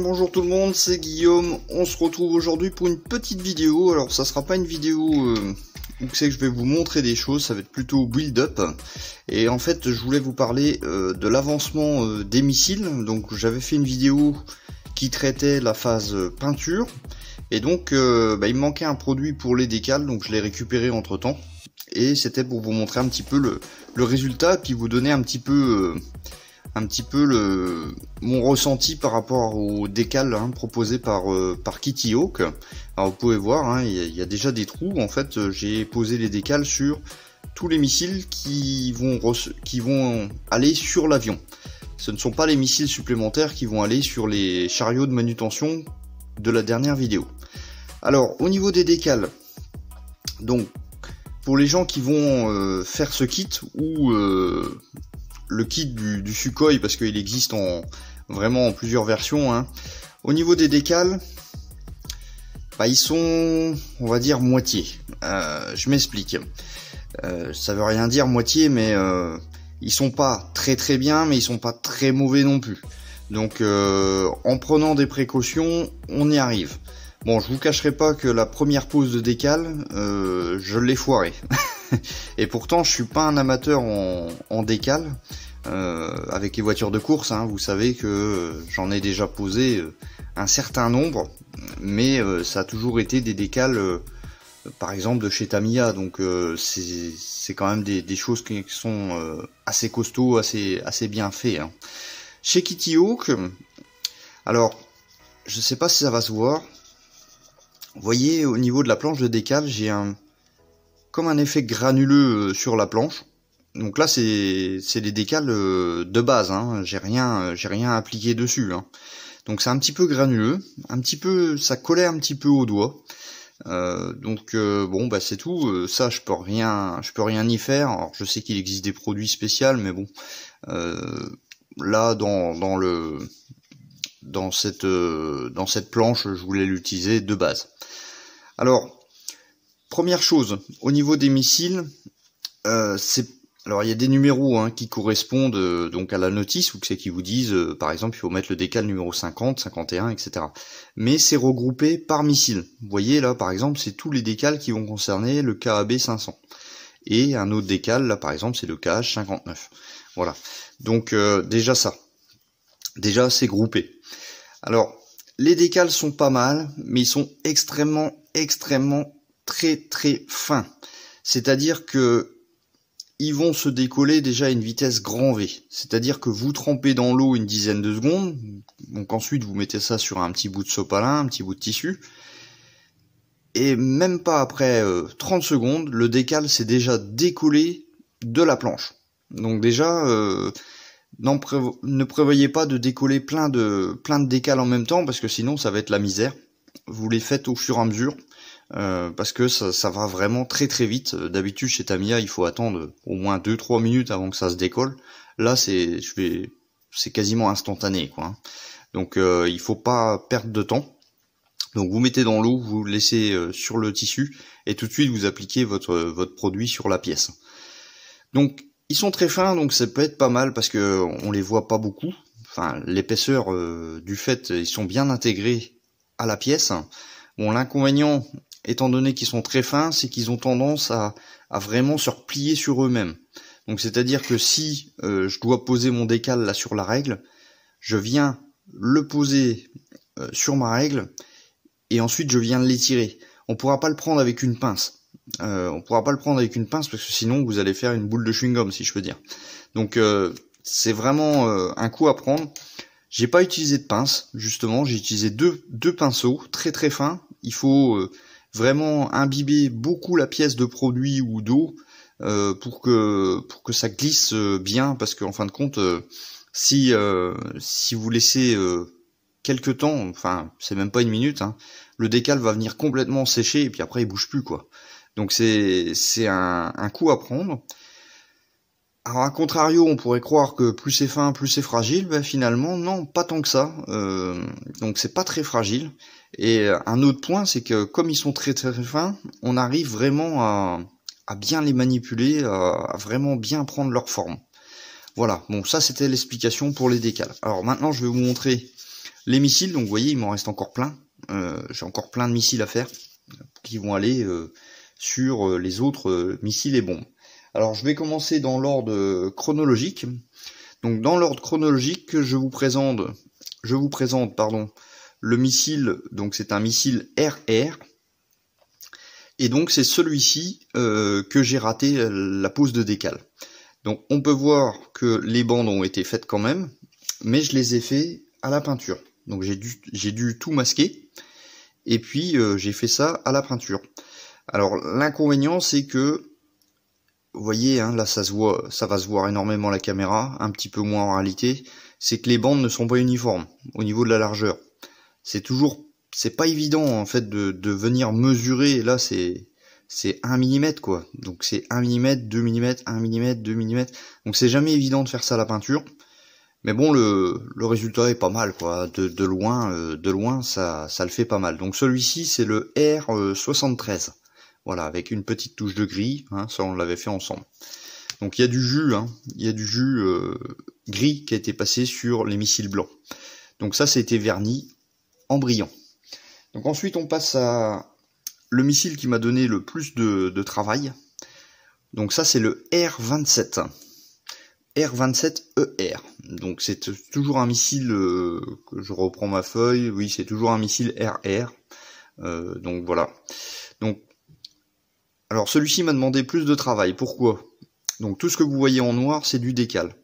bonjour tout le monde, c'est Guillaume, on se retrouve aujourd'hui pour une petite vidéo, alors ça sera pas une vidéo euh, où c'est que je vais vous montrer des choses, ça va être plutôt build-up, et en fait je voulais vous parler euh, de l'avancement euh, des missiles, donc j'avais fait une vidéo qui traitait la phase peinture, et donc bah, il me manquait un produit pour les décales, donc je l'ai récupéré entre temps, et c'était pour vous montrer un petit peu le, le résultat, puis vous donner un petit peu un petit peu le, mon ressenti par rapport aux décal hein, proposé par, euh, par Kitty Hawk. Alors vous pouvez voir, hein, il y, a déjà des trous. En fait, euh, j'ai posé les décales sur tous les missiles qui vont, qui vont aller sur l'avion. Ce ne sont pas les missiles supplémentaires qui vont aller sur les chariots de manutention de la dernière vidéo. Alors, au niveau des décales, donc pour les gens qui vont euh, faire ce kit ou le kit du, du Sukhoi parce qu'il existe en, vraiment en plusieurs versions. Hein. Au niveau des décales, bah, ils sont, on va dire, moitié. Euh, je m'explique. Euh, ça veut rien dire moitié, mais euh, ils sont pas très très bien, mais ils sont pas très mauvais non plus. Donc, euh, en prenant des précautions, on y arrive. Bon, je vous cacherai pas que la première pose de décale, je l'ai foirée. et pourtant, je suis pas un amateur en, en euh, avec les voitures de course, hein. vous savez que j'en ai déjà posé euh, un certain nombre, mais euh, ça a toujours été des décales, par exemple de chez Tamiya, donc c'est quand même des, choses qui sont assez costauds, assez, assez bien faites. Hein. Chez Kitty Hawk, alors je sais pas si ça va se voir, vous voyez au niveau de la planche de décal j'ai un, comme un effet granuleux euh, sur la planche. Donc là, c'est les décales euh, de base. Hein. J'ai rien, euh, j'ai rien appliqué dessus. Hein. Donc c'est un petit peu granuleux, un petit peu, ça collait un petit peu au doigt. donc bon bah c'est tout. ça je peux rien, je peux rien y faire. Alors je sais qu'il existe des produits spéciaux, mais bon là dans, dans le dans cette dans cette planche je voulais l'utiliser de base. Alors Première chose, au niveau des missiles, euh, c'est alors il y a des numéros hein, qui correspondent euh, donc à la notice ou que c'est qui vous disent euh, par exemple il faut mettre le décal numéro 50, 51, etc. Mais c'est regroupé par missile. Vous voyez là par exemple c'est tous les décals qui vont concerner le KAB 500 et un autre décal là par exemple c'est le KH 59. Voilà. Donc déjà ça, déjà c'est groupé. Alors les décals sont pas mal mais ils sont extrêmement extrêmement très très fin, C'est-à-dire que ils vont se décoller déjà à une vitesse grand V. C'est-à-dire que vous trempez dans l'eau une dizaine de secondes, donc ensuite vous mettez ça sur un petit bout de sopalin, un petit bout de tissu, et même pas après 30 euh, secondes, le décal s'est déjà décollé de la planche. Donc déjà, euh, ne prévoyez pas de décoller plein de, plein de en même temps, parce que sinon ça va être la misère. Vous les faites au fur et à mesure. Euh, parce que ça, va vraiment très très vite. Euh, d'habitude chez Tamiya, il faut attendre au moins 2-3 minutes avant que ça se décolle. Là, c'est quasiment instantané quoi. Hein. Donc euh, il faut pas perdre de temps. Donc vous mettez dans l'eau, vous laissez sur le tissu et tout de suite vous appliquez votre votre produit sur la pièce. Donc ils sont très fins donc ça peut être pas mal parce que on les voit pas beaucoup. Enfin l'épaisseur du fait ils sont bien intégrés à la pièce. Bon, l'inconvénient, étant donné qu'ils sont très fins, c'est qu'ils ont tendance à, vraiment se replier sur eux-mêmes. Donc c'est-à-dire que si euh, je dois poser mon décal là sur la règle, je viens le poser euh, sur ma règle et ensuite je viens l'étirer. On ne pourra pas le prendre avec une pince. Euh, on ne pourra pas le prendre avec une pince parce que sinon vous allez faire une boule de chewing-gum si je veux dire. Donc c'est vraiment un coup à prendre. J'ai pas utilisé de pince justement, j'ai utilisé deux deux pinceaux très très fins. Il faut vraiment imbiber beaucoup la pièce de produit ou d'eau euh, pour que pour que ça glisse euh, bien parce qu'en en fin de compte euh, si euh, si vous laissez quelques temps enfin c'est même pas une minute hein, le décal va venir complètement sécher et puis après il bouge plus quoi donc c'est c'est un, un coup à prendre alors, à contrario, on pourrait croire que plus c'est fin, plus c'est fragile. Ben, finalement, non, pas tant que ça. donc, c'est pas très fragile. Et euh, un autre point, c'est que comme ils sont très très fins, on arrive vraiment à, bien les manipuler, euh, à vraiment bien prendre leur forme. Voilà, bon ça c'était l'explication pour les décales. Alors maintenant je vais vous montrer les missiles, donc vous voyez il m'en reste encore plein. Euh, j'ai encore plein de missiles à faire qui vont aller sur les autres missiles et bombes. Alors je vais commencer dans l'ordre chronologique. Donc dans l'ordre chronologique, je vous présente, je vous présente pardon, le missile, donc c'est un missile RR. Et donc c'est celui-ci euh, que j'ai raté euh, la pose de décale. Donc on peut voir que les bandes ont été faites quand même, mais je les ai fait à la peinture. Donc j'ai dû, tout masquer, et puis euh, j'ai fait ça à la peinture. Alors l'inconvénient c'est que, vous voyez, hein, là ça se voit, ça va se voir énormément la caméra, un petit peu moins en réalité, c'est que les bandes ne sont pas uniformes au niveau de la largeur c'est toujours, c'est pas évident en fait de, venir mesurer. Là, c'est c'est 1 mm quoi. Donc c'est 1 mm, 2 mm, 1 mm, 2 mm. Donc c'est jamais évident de faire ça à la peinture. Mais bon, le, le résultat est pas mal quoi. De, loin, euh, de loin, ça, ça le fait pas mal. Donc celui-ci, c'est le R73. Voilà, avec une petite touche de gris. Hein. ça, on l'avait fait ensemble. Donc il y a du jus, hein. il y a du jus euh, gris qui a été passé sur les missiles blancs. Donc ça, c'était vernis brillant. Donc ensuite on passe à le missile qui m'a donné le plus de, travail. Donc ça c'est le R-27. R-27ER. E donc c'est toujours un missile, euh, que je reprends ma feuille, oui c'est toujours un missile RR. Euh, donc voilà. Donc, alors celui-ci m'a demandé plus de travail. Pourquoi Donc tout ce que vous voyez en noir c'est du décal.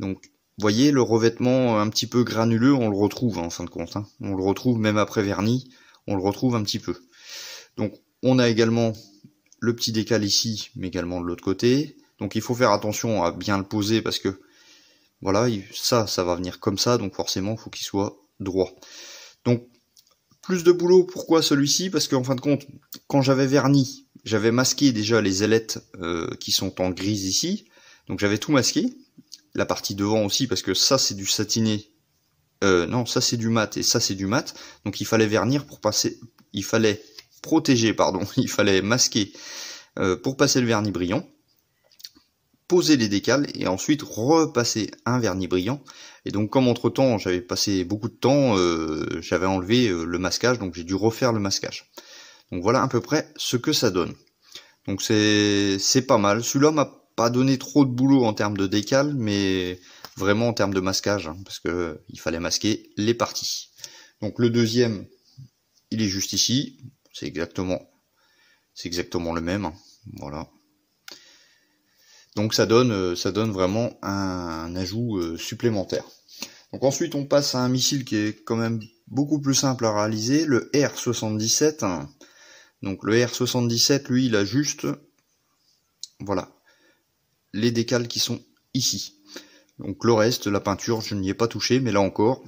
Donc voyez, le revêtement un petit peu granuleux, on le retrouve hein, en fin de compte. Hein. On le retrouve même après vernis, on le retrouve un petit peu. Donc on a également le petit décal ici, mais également de l'autre côté. Donc il faut faire attention à bien le poser parce que voilà, ça, ça va venir comme ça, donc forcément, faut il faut qu'il soit droit. Donc plus de boulot, pourquoi celui-ci Parce qu'en fin de compte, quand j'avais verni, j'avais masqué déjà les ailettes euh, qui sont en grise ici, donc j'avais tout masqué la partie devant aussi, parce que ça c'est du satiné. Euh, non, ça c'est du mat et ça c'est du mat. Donc il fallait vernir pour passer. Il fallait protéger, pardon, il fallait masquer euh, pour passer le vernis brillant, poser les décales et ensuite repasser un vernis brillant. Et donc comme entre temps j'avais passé beaucoup de temps, euh, j'avais enlevé euh, le masquage, donc j'ai dû refaire le masquage. Donc voilà à peu près ce que ça donne. Donc c'est pas mal. Celui-là m'a pas donné trop de boulot en termes de décal, mais vraiment en termes de masquage, hein, parce que il fallait masquer les parties. Donc le deuxième, il est juste ici, c'est exactement, c'est exactement le même, hein. voilà. Donc ça donne, euh, ça donne vraiment un, ajout euh, supplémentaire. Donc ensuite on passe à un missile qui est quand même beaucoup plus simple à réaliser, le R77. Donc le R77, lui, il a juste, voilà, les décales qui sont ici. Donc le reste, la peinture, je n'y ai pas touché, mais là encore,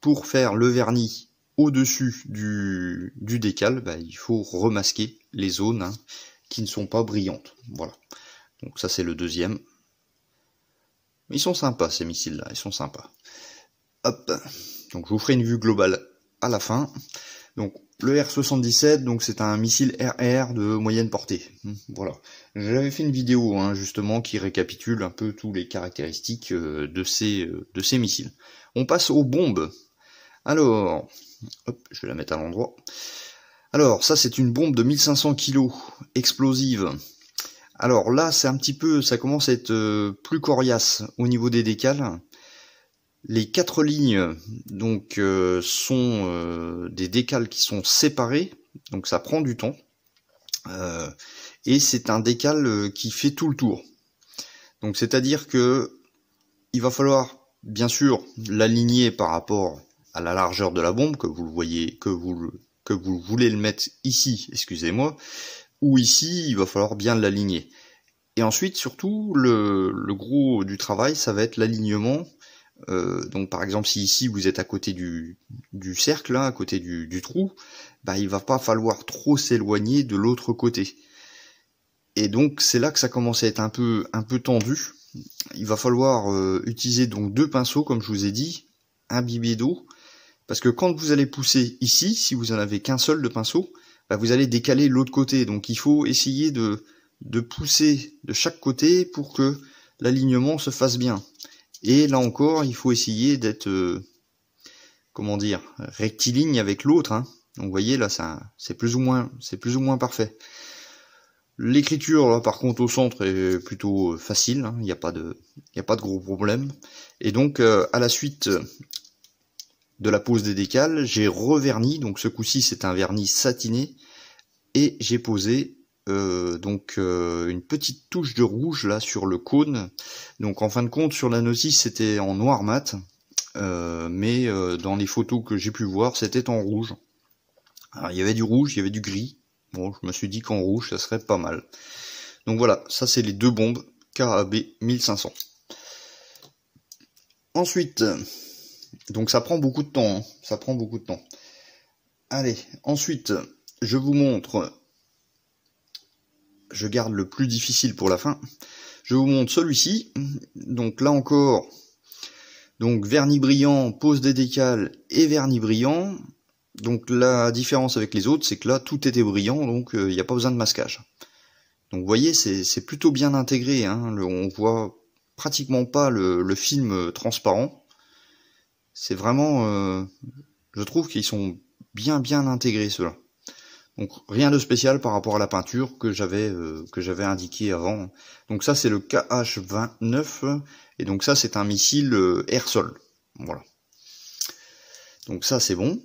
pour faire le vernis au-dessus du, décal, bah, il faut remasquer les zones hein, qui ne sont pas brillantes. Voilà. Donc ça c'est le deuxième. Ils sont sympas ces missiles-là, ils sont sympas. Hop. Donc je vous ferai une vue globale à la fin. Donc le R77, donc c'est un missile RR de moyenne portée. Hum, voilà. J'avais fait une vidéo hein, justement qui récapitule un peu tous les caractéristiques euh, de, ces, euh, de ces missiles. On passe aux bombes. Alors, hop, je vais la mettre à l'endroit. Alors, ça c'est une bombe de 1500 kg explosive. Alors là, c'est un petit peu, ça commence à être euh, plus coriace au niveau des décales. Les quatre lignes donc euh, sont euh, des décales qui sont séparés, donc ça prend du temps. Euh, et c'est un décal qui fait tout le tour. Donc c'est-à-dire que il va falloir bien sûr l'aligner par rapport à la largeur de la bombe que vous le voyez, que vous que vous voulez le mettre ici, excusez-moi, ou ici, il va falloir bien l'aligner. Et ensuite, surtout, le, le gros du travail, ça va être l'alignement euh, donc par exemple si ici vous êtes à côté du, cercle, hein, à côté du, trou, bah, il va pas falloir trop s'éloigner de l'autre côté. Et donc c'est là que ça commence à être un peu, un peu tendu. Il va falloir euh, utiliser donc deux pinceaux comme je vous ai dit, un d'eau, parce que quand vous allez pousser ici, si vous en avez qu'un seul de pinceau, bah, vous allez décaler l'autre côté. Donc il faut essayer de, de pousser de chaque côté pour que l'alignement se fasse bien. Et là encore, il faut essayer d'être, euh, comment dire, rectiligne avec l'autre. Donc hein. vous voyez là, c'est plus ou moins, c'est plus ou moins parfait. L'écriture par contre, au centre est plutôt euh, facile. Hein. Il n'y a pas de, a pas de gros problème. Et donc, euh, à la suite de la pose des décales, j'ai reverni. Donc ce coup-ci, c'est un vernis satiné et j'ai posé euh, donc euh, une petite touche de rouge là sur le cône. Donc en fin de compte sur la notice c'était en noir mat, euh, mais dans les photos que j'ai pu voir c'était en rouge. Alors il y avait du rouge, il y avait du gris. Bon je me suis dit qu'en rouge ça serait pas mal. Donc voilà, ça c'est les deux bombes KAB 1500. Ensuite, donc ça prend beaucoup de temps, hein. ça prend beaucoup de temps. Allez, ensuite je vous montre je garde le plus difficile pour la fin. Je vous montre celui-ci. Donc là encore, donc vernis brillant, pose des décales et vernis brillant. Donc la différence avec les autres, c'est que là tout était brillant, donc euh, il n'y a pas besoin de masquage. Donc vous voyez, c'est plutôt bien intégré. Hein. on voit pratiquement pas le, film euh, transparent. C'est vraiment, euh, je trouve qu'ils sont bien bien intégrés ceux-là. Donc rien de spécial par rapport à la peinture que j'avais euh, que j'avais indiqué avant. Donc ça c'est le KH-29 et donc ça c'est un missile euh, air-sol. Voilà. Donc ça c'est bon.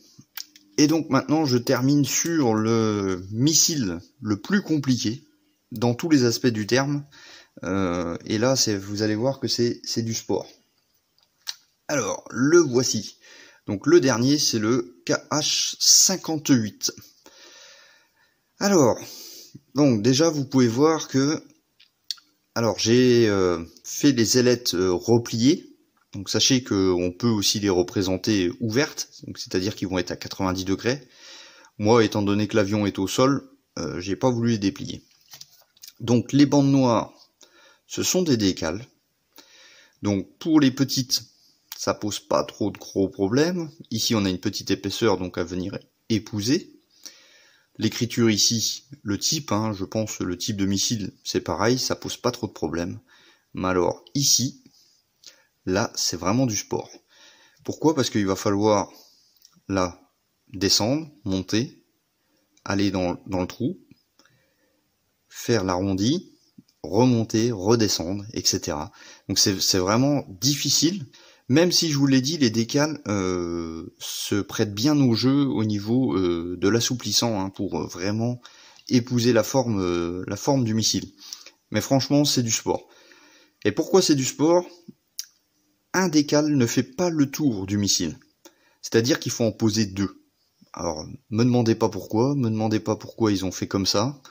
Et donc maintenant je termine sur le missile le plus compliqué dans tous les aspects du terme. Euh, et là c'est vous allez voir que c'est du sport. Alors le voici. Donc le dernier c'est le KH-58. Alors, donc déjà vous pouvez voir que alors j'ai euh, fait les ailettes euh, repliées. Donc sachez qu'on peut aussi les représenter ouvertes, c'est-à-dire qu'ils vont être à 90 degrés. Moi, étant donné que l'avion est au sol, euh, j'ai pas voulu les déplier. Donc les bandes noires, ce sont des décales. Donc pour les petites, ça pose pas trop de gros problèmes. Ici on a une petite épaisseur donc à venir épouser. L'écriture ici, le type, hein, je pense le type de missile, c'est pareil, ça pose pas trop de problème. Mais alors ici, là, c'est vraiment du sport. Pourquoi Parce qu'il va falloir, là, descendre, monter, aller dans, dans le trou, faire l'arrondi, remonter, redescendre, etc. Donc c'est vraiment difficile même si je vous l'ai dit, les décales euh, se prêtent bien au jeu au niveau euh, de l'assouplissant hein, pour euh, vraiment épouser la forme, la forme du missile. Mais franchement, c'est du sport. Et pourquoi c'est du sport Un décal ne fait pas le tour du missile. C'est-à-dire qu'il faut en poser deux. Alors, me demandez pas pourquoi, me demandez pas pourquoi ils ont fait comme ça.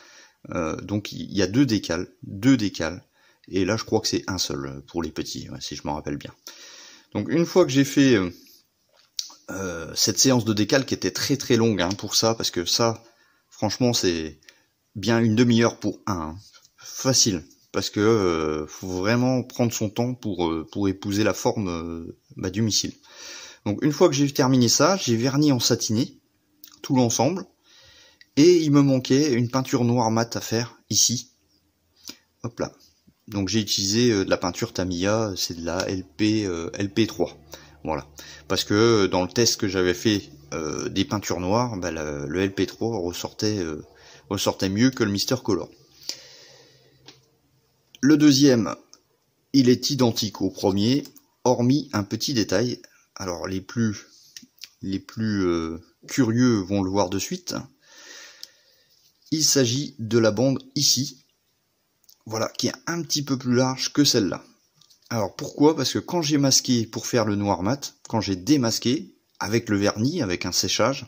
donc, il y a deux décales, deux décales. Et là, je crois que c'est un seul pour les petits, si je m'en rappelle bien. Donc une fois que j'ai fait euh, euh, cette séance de décalque qui était très très longue hein, pour ça, parce que ça, franchement, c'est bien une demi-heure pour un. Hein. Facile. Parce que euh, faut vraiment prendre son temps pour, pour épouser la forme bah, du missile. Donc une fois que j'ai terminé ça, j'ai verni en satiné, tout l'ensemble. Et il me manquait une peinture noire mat à faire ici. Hop là. Donc j'ai utilisé euh, de la peinture Tamiya, euh, c'est de la LP, euh, LP3. Voilà. Parce que dans le test que j'avais fait des peintures noires, bah, le LP3 ressortait, ressortait mieux que le Mister Color. Le deuxième, il est identique au premier, hormis un petit détail. Alors les plus, les plus curieux vont le voir de suite. Il s'agit de la bande ici, voilà, qui est un petit peu plus large que celle-là. Alors pourquoi Parce que quand j'ai masqué pour faire le noir mat, quand j'ai démasqué avec le vernis, avec un séchage,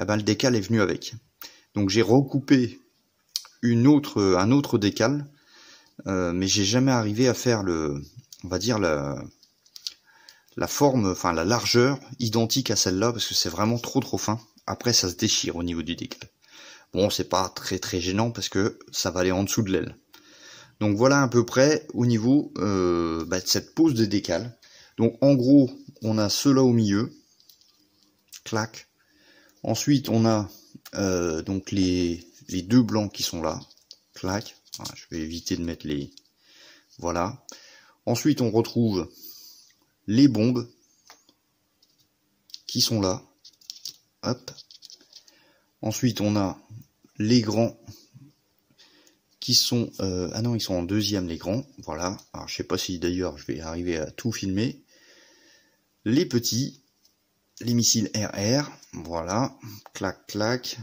eh ben, le décal est venu avec. Donc j'ai recoupé une autre, un autre décal, euh, mais j'ai jamais arrivé à faire le, on va dire la, la forme, enfin la largeur identique à celle-là parce que c'est vraiment trop trop fin. Après ça se déchire au niveau du décal. Bon, c'est pas très très gênant parce que ça va aller en dessous de l'aile. Donc voilà à peu près au niveau euh, bah, de cette pose de décal. Donc en gros, on a cela au milieu. Clac. Ensuite, on a euh, donc les, deux blancs qui sont là. Clac. je vais éviter de mettre les... Voilà. Ensuite, on retrouve les bombes qui sont là. Hop. Ensuite, on a les grands qui sont... Euh, ah non, ils sont en deuxième, les grands. Voilà. Alors, je sais pas si d'ailleurs je vais arriver à tout filmer. Les petits, les missiles RR. Voilà. Clac, clac.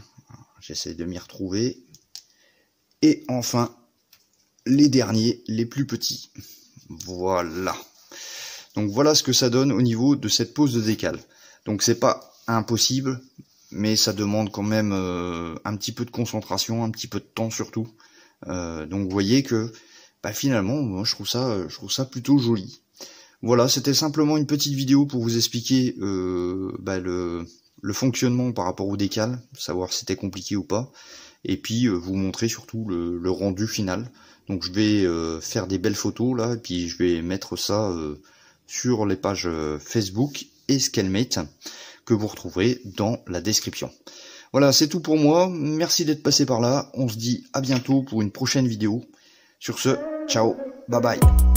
J'essaie de m'y retrouver. Et enfin, les derniers, les plus petits. Voilà. Donc voilà ce que ça donne au niveau de cette pose de décal, Donc c'est pas impossible, mais ça demande quand même euh, un petit peu de concentration, un petit peu de temps surtout. Euh, donc vous voyez que bah, finalement, moi je trouve ça, euh, je trouve ça plutôt joli. Voilà, c'était simplement une petite vidéo pour vous expliquer euh, bah, le, fonctionnement par rapport au décal, savoir si c'était compliqué ou pas, et puis vous montrer surtout le, rendu final. Donc je vais faire des belles photos là, et puis je vais mettre ça sur les pages Facebook et ScaleMate, que vous retrouverez dans la description. Voilà, c'est tout pour moi. Merci d'être passé par là. On se dit à bientôt pour une prochaine vidéo. Sur ce, ciao, bye bye.